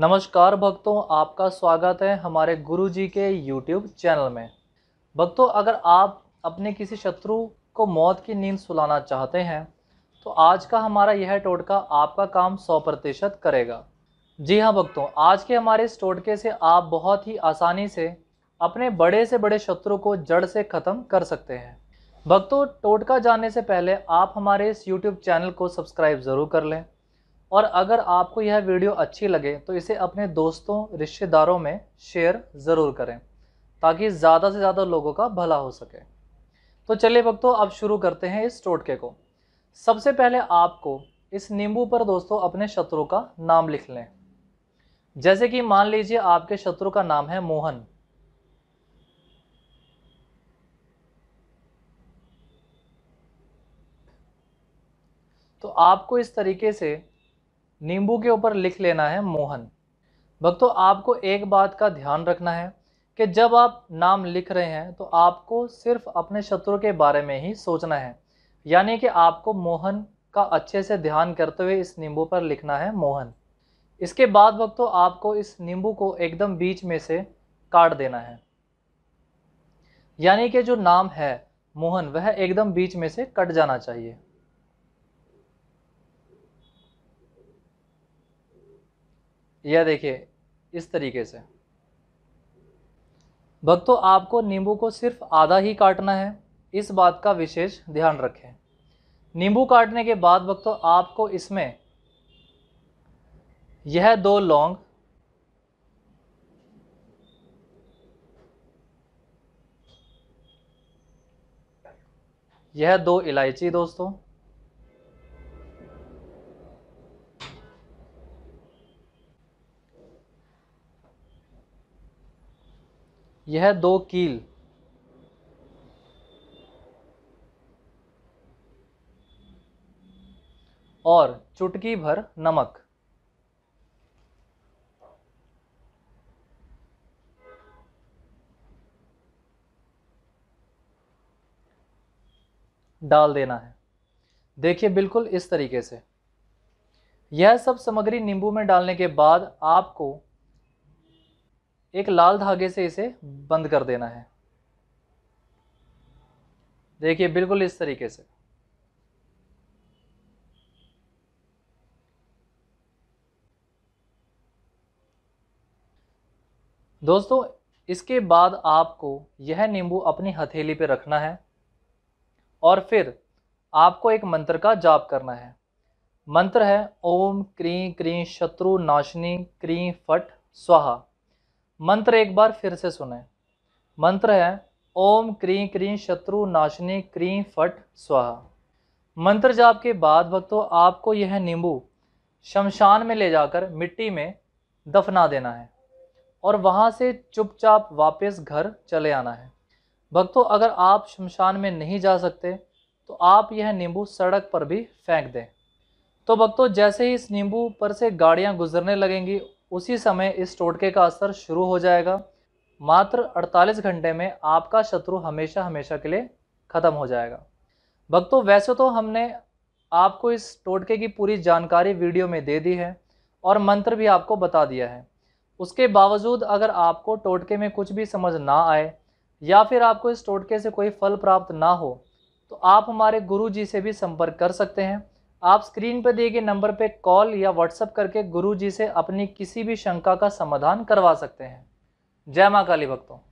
नमस्कार भक्तों आपका स्वागत है हमारे गुरु जी के यूट्यूब चैनल में भक्तों अगर आप अपने किसी शत्रु को मौत की नींद सुलाना चाहते हैं तो आज का हमारा यह टोटका आपका काम सौ प्रतिशत करेगा जी हाँ भक्तों आज के हमारे इस टोटके से आप बहुत ही आसानी से अपने बड़े से बड़े शत्रु को जड़ से ख़त्म कर सकते हैं भक्तों टोटका जानने से पहले आप हमारे इस यूट्यूब चैनल को सब्सक्राइब ज़रूर कर लें और अगर आपको यह वीडियो अच्छी लगे तो इसे अपने दोस्तों रिश्तेदारों में शेयर ज़रूर करें ताकि ज़्यादा से ज़्यादा लोगों का भला हो सके तो चलिए भक्तों अब शुरू करते हैं इस टोटके को सबसे पहले आपको इस नींबू पर दोस्तों अपने शत्रु का नाम लिख लें जैसे कि मान लीजिए आपके शत्रु का नाम है मोहन तो आपको इस तरीके से नींबू के ऊपर लिख लेना है मोहन भक्तों आपको एक बात का ध्यान रखना है कि जब आप नाम लिख रहे हैं तो आपको सिर्फ अपने शत्रु के बारे में ही सोचना है यानी कि आपको मोहन का अच्छे से ध्यान करते हुए इस नींबू पर लिखना है मोहन इसके बाद भक्तों आपको इस नींबू को एकदम बीच में से काट देना है यानी कि जो नाम है मोहन वह एकदम बीच में से कट जाना चाहिए यह देखिए इस तरीके से भक्तों आपको नींबू को सिर्फ आधा ही काटना है इस बात का विशेष ध्यान रखें नींबू काटने के बाद भक्तों आपको इसमें यह दो लौंग यह दो इलायची दोस्तों यह दो कील और चुटकी भर नमक डाल देना है देखिए बिल्कुल इस तरीके से यह सब सामग्री नींबू में डालने के बाद आपको एक लाल धागे से इसे बंद कर देना है देखिए बिल्कुल इस तरीके से दोस्तों इसके बाद आपको यह नींबू अपनी हथेली पे रखना है और फिर आपको एक मंत्र का जाप करना है मंत्र है ओम क्री क्री शत्रु नाशनी क्री फट स्वाहा मंत्र एक बार फिर से सुने मंत्र है ओम क्री क्रीं शत्रु नाशनी क्री फट स्वाहा मंत्र जाप के बाद भक्तों आपको यह नींबू शमशान में ले जाकर मिट्टी में दफना देना है और वहाँ से चुपचाप वापस घर चले आना है भक्तों अगर आप शमशान में नहीं जा सकते तो आप यह नींबू सड़क पर भी फेंक दें तो भक्तों जैसे ही इस नींबू पर से गाड़ियाँ गुजरने लगेंगी उसी समय इस टोटके का असर शुरू हो जाएगा मात्र 48 घंटे में आपका शत्रु हमेशा हमेशा के लिए ख़त्म हो जाएगा भक्तों वैसे तो हमने आपको इस टोटके की पूरी जानकारी वीडियो में दे दी है और मंत्र भी आपको बता दिया है उसके बावजूद अगर आपको टोटके में कुछ भी समझ ना आए या फिर आपको इस टोटके से कोई फल प्राप्त ना हो तो आप हमारे गुरु जी से भी संपर्क कर सकते हैं आप स्क्रीन पर दिए गए नंबर पर कॉल या व्हाट्सअप करके गुरुजी से अपनी किसी भी शंका का समाधान करवा सकते हैं जय माँ काली भक्तों